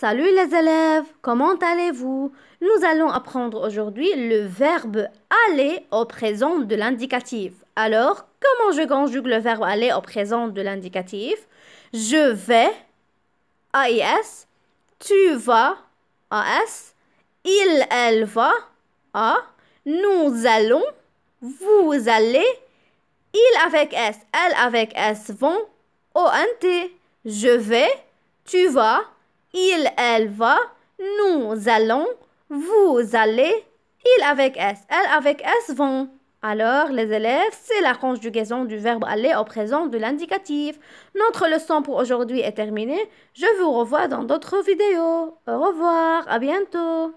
Salut les élèves, comment allez-vous Nous allons apprendre aujourd'hui le verbe aller au présent de l'indicatif. Alors, comment je conjugue le verbe aller au présent de l'indicatif Je vais, s, tu vas, s, il, elle va, A, nous allons, vous allez, il avec S, elle avec S vont, t, je vais, tu vas, il, elle va. Nous allons. Vous allez. Il avec S. Elle avec S vont. Alors, les élèves, c'est la conjugaison du verbe aller au présent de l'indicatif. Notre leçon pour aujourd'hui est terminée. Je vous revois dans d'autres vidéos. Au revoir, à bientôt.